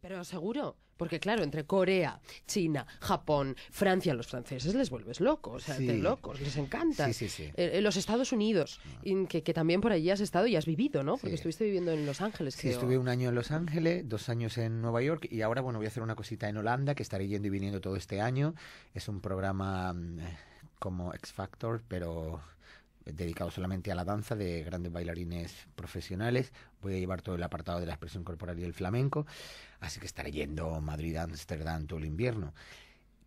Pero seguro, porque claro, entre Corea, China, Japón, Francia, los franceses les vuelves locos, o sea, locos, les encanta. Sí, sí, eh, eh, los Estados Unidos, ah. que, que, también por allí has estado y has vivido, ¿no? Porque estuviste viviendo en Los Ángeles. Sí, estuve un año en Los Ángeles, dos años en Nueva York y ahora, bueno, voy a hacer una cosita en Holanda que estaré yendo y viniendo todo este año. Es un programa mm, como X Factor, pero dedicado solamente a la danza de grandes bailarines profesionales. Voy a llevar todo el apartado de la expresión corporal y el flamenco, así que estaré yendo Madrid, Ámsterdam todo el invierno.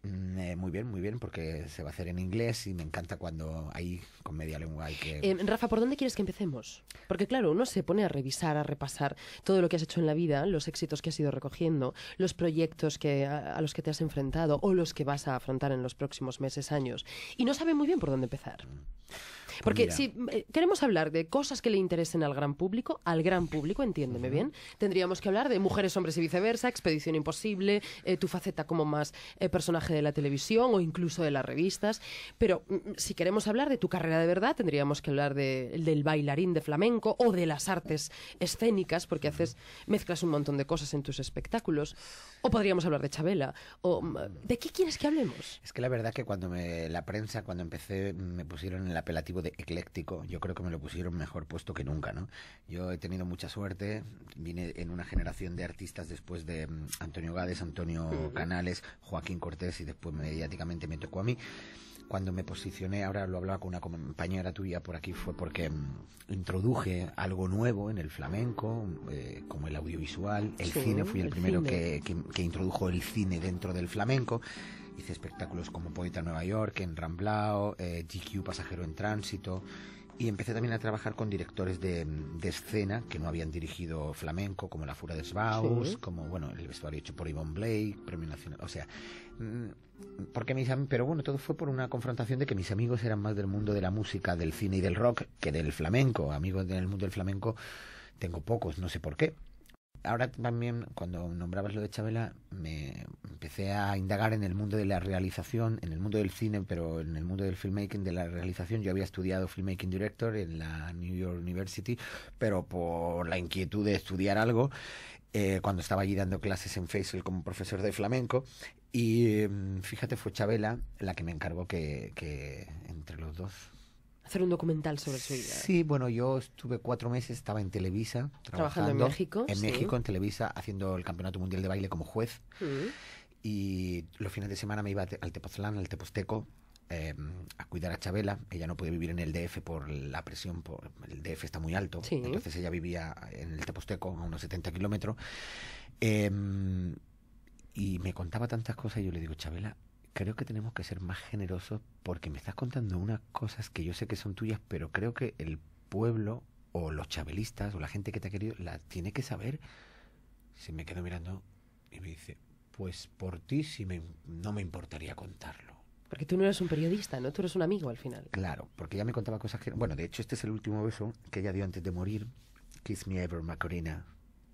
Mm, eh, muy bien, muy bien, porque se va a hacer en inglés y me encanta cuando hay con media lengua. Hay que... Eh, Rafa, ¿por dónde quieres que empecemos? Porque claro, uno se pone a revisar, a repasar todo lo que has hecho en la vida, los éxitos que has ido recogiendo, los proyectos a, los que te has enfrentado o los que vas a afrontar en los próximos meses, años, y no sabe muy bien por dónde empezar. Mm. Porque si eh, queremos hablar de cosas que le interesen al gran público, al gran público, entiéndeme bien, tendríamos que hablar de mujeres, hombres y viceversa, Expedición Imposible, eh, tu faceta como más eh, personaje de la televisión o incluso de las revistas. Pero mm, mm, si queremos hablar de tu carrera de verdad, tendríamos que hablar de, del bailarín de flamenco o de las artes escénicas, porque haces mezclas un montón de cosas en tus espectáculos. O podríamos hablar de Chabela. O, mm, ¿De qué quieres que hablemos? Es que la verdad que cuando la prensa, cuando empecé, me pusieron el apelativo de de ecléctico, yo creo que me lo pusieron mejor puesto que nunca, ¿no? Yo he tenido mucha suerte, vine en una generación de artistas después de mm, Antonio Gades, Antonio Canales, Joaquín Cortés y después mediáticamente me tocó a mí cuando me posicioné, ahora lo hablaba con una compañera tuya por aquí, fue porque mm, introduje algo nuevo en el flamenco, eh, como el audiovisual, el cine, fui el, primero que, que, introdujo el cine dentro del flamenco. Hice espectáculos como Poeta Nueva York, en Ramblao, eh, GQ Pasajero en Tránsito. Y empecé también a trabajar con directores de, escena que no habían dirigido flamenco, como La Fura de Sbaus, como, bueno, el vestuario hecho por Yvonne Blake, Premio Nacional. O sea, mm, porque mis pero bueno, todo fue por una confrontación de que mis amigos eran más del mundo de la música, del cine y del rock que del flamenco. Amigos del mundo del flamenco tengo pocos, no sé por qué ahora también, cuando nombrabas lo de Chabela, me empecé a indagar en el mundo de la realización, en el mundo del cine, pero en el mundo del filmmaking, de la realización. Yo había estudiado filmmaking director en la New York University, pero por la inquietud de estudiar algo, eh, cuando estaba allí dando clases en Facebook como profesor de flamenco, y mm, fíjate, fue Chabela la que me encargó que entre los dos hacer un documental sobre su vida. Sí, bueno, yo estuve cuatro meses, estaba en Televisa, trabajando, en México. En México, en Televisa, haciendo el Campeonato Mundial de Baile como juez. Mm. Y los fines de semana me iba al Tepoztlán, al Teposteco, em, a cuidar a Chabela. Ella no puede vivir en el DF por la presión, por, el DF está muy alto. Entonces ella vivía en el Teposteco, a unos 70 kilómetros. Em, y me contaba tantas cosas y yo le digo, Chabela, creo que tenemos que ser más generosos porque me estás contando unas cosas que yo sé que son tuyas, pero creo que el pueblo o los chabelistas o la gente que te ha querido la tiene que saber. Se me quedó mirando y me dice, pues por ti sí me, no me importaría contarlo. Porque tú no eres un periodista, ¿no? Tú eres un amigo al final. Claro, porque ella me contaba cosas que... Bueno, de hecho este es el último beso que ella dio antes de morir, Kiss Me Ever, Macorina,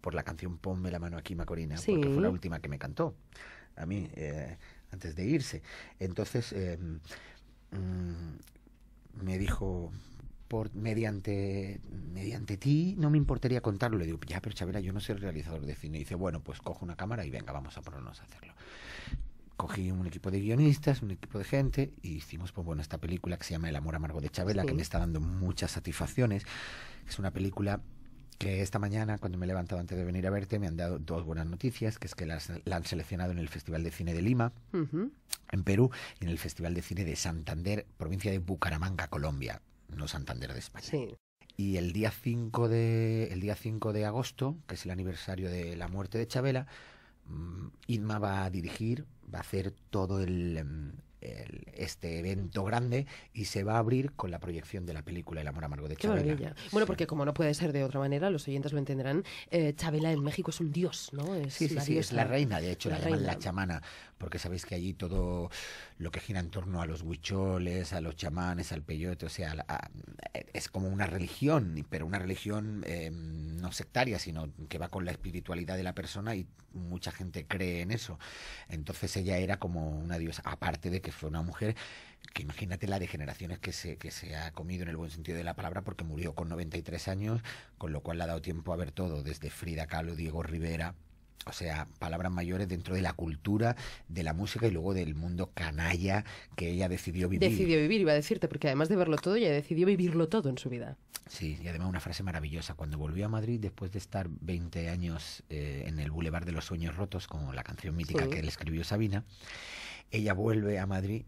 por la canción Ponme la mano aquí, Macorina, porque fue la última que me cantó. A mí, eh, antes de irse. Entonces em, mm, me dijo, por, mediante, mediante ti no me importaría contarlo. Le digo, ya, pero Chavela, yo no soy realizador de cine. Y dice, bueno, pues cojo una cámara y venga, vamos a ponernos a hacerlo. Cogí un equipo de guionistas, un equipo de gente, y hicimos, pues bueno, esta película que se llama El amor amargo de Chabela, que me está dando muchas satisfacciones. Es una película que esta mañana, cuando me he levantado antes de venir a verte, me han dado dos buenas noticias, que es que la han seleccionado en el Festival de Cine de Lima, en Perú, y en el Festival de Cine de Santander, provincia de Bucaramanga, Colombia, no Santander de España. Y el día 5 de, el día 5 de agosto, que es el aniversario de la muerte de Chabela, mm, Inma va a dirigir, va a hacer todo el, em, este evento grande y se va a abrir con la proyección de la película El amor amargo de Chabela. Bueno, porque como no puede ser de otra manera, los oyentes lo entenderán, eh, Chabela en México es un dios, ¿no? Es sí, sí, es la reina, de hecho, la, llaman la chamana, porque sabéis que allí todo lo que gira en torno a los huicholes, a los chamanes, al peyote, o sea, es como una religión, pero una religión em, no sectaria, sino que va con la espiritualidad de la persona y mucha gente cree en eso. Entonces ella era como una diosa, aparte de que fue una mujer que imagínate la de generaciones que se, que se ha comido en el buen sentido de la palabra porque murió con 93 años, con lo cual le ha dado tiempo a ver todo, desde Frida Kahlo, Diego Rivera, o sea, palabras mayores dentro de la cultura, de la música y luego del mundo canalla que ella decidió vivir. Decidió vivir, iba a decirte, porque además de verlo todo, ella decidió vivirlo todo en su vida. Sí, y además una frase maravillosa. Cuando volvió a Madrid, después de estar 20 años eh, en el Boulevard de los Sueños Rotos, como la canción mítica que le escribió Sabina, ella vuelve a Madrid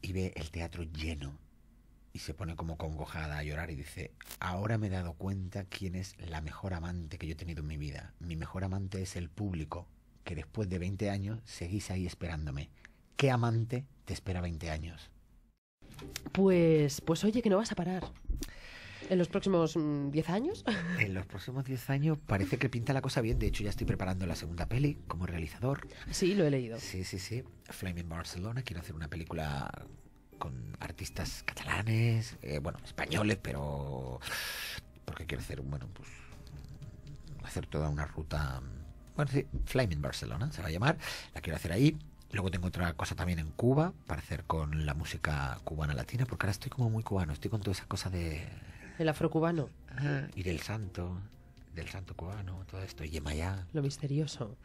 y ve el teatro lleno y se pone como congojada a llorar y dice, ahora me he dado cuenta quién es la mejor amante que yo he tenido en mi vida. Mi mejor amante es el público, que después de 20 años seguís ahí esperándome. ¿Qué amante te espera 20 años? Pues, pues oye, que no vas a parar. ¿En los próximos 10 mm, años? En los próximos 10 años parece que pinta la cosa bien. De hecho, ya estoy preparando la segunda peli como realizador. Sí, lo he leído. Sí, sí, sí. Flaming Barcelona. Quiero hacer una película con artistas catalanes, eh, bueno, españoles, pero. Porque quiero hacer, bueno, pues. Hacer toda una ruta. Bueno, sí, Flaming Barcelona se va a llamar. La quiero hacer ahí. Luego tengo otra cosa también en Cuba para hacer con la música cubana latina, porque ahora estoy como muy cubano, estoy con toda esa cosa de el afrocubano. y del santo, del santo cubano, todo esto, y Yemayá. Lo misterioso.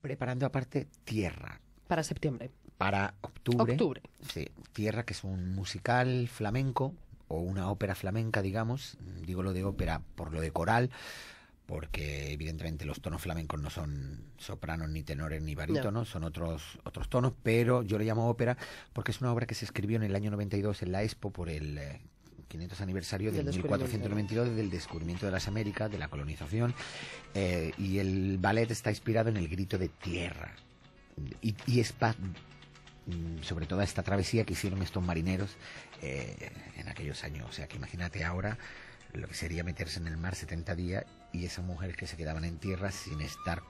Preparando aparte tierra. Para septiembre. Para octubre. Octubre. Sí, tierra que es un musical flamenco o una ópera flamenca, digamos. Digo lo de ópera por lo de coral porque evidentemente los tonos flamencos no son sopranos ni tenores ni barítonos, son otros otros tonos, pero yo le llamo ópera porque es una obra que se escribió en el año 92 en la Expo por el eh, 500 aniversario del, 1492 del descubrimiento de las Américas, de la colonización, eh, y el ballet está inspirado en el grito de tierra. Y, y es mm, sobre toda esta travesía que hicieron estos marineros eh, en aquellos años. O sea, que imagínate ahora lo que sería meterse en el mar 70 días y esas mujeres que se quedaban en tierra sin estar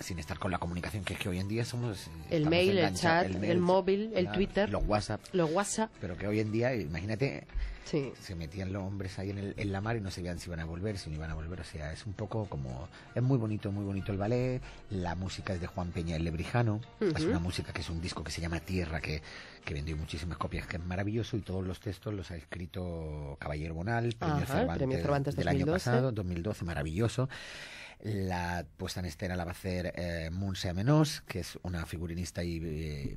sin estar con la comunicación que es que hoy en día somos eh, el mail, el chat, el, móvil, el, Twitter, los WhatsApp, los WhatsApp, pero que hoy en día, imagínate, se metían los hombres ahí en, el, en la mar y no sabían si iban a volver, si no iban a volver, o sea, es un poco como es muy bonito, muy bonito el ballet, la música es de Juan Peña el Lebrijano, es una música que es un disco que se llama Tierra que que vendió muchísimas copias, que es maravilloso y todos los textos los ha escrito Caballero Bonal, Premio Cervantes, del año pasado, 2012, maravilloso. La puesta en escena la va a hacer eh, Menos, que es una figurinista y eh,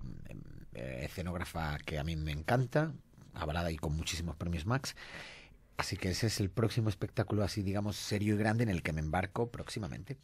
eh, escenógrafa que a mí me encanta, avalada y con muchísimos premios Max. Así que ese es el próximo espectáculo así, digamos, serio y grande en el que me embarco próximamente.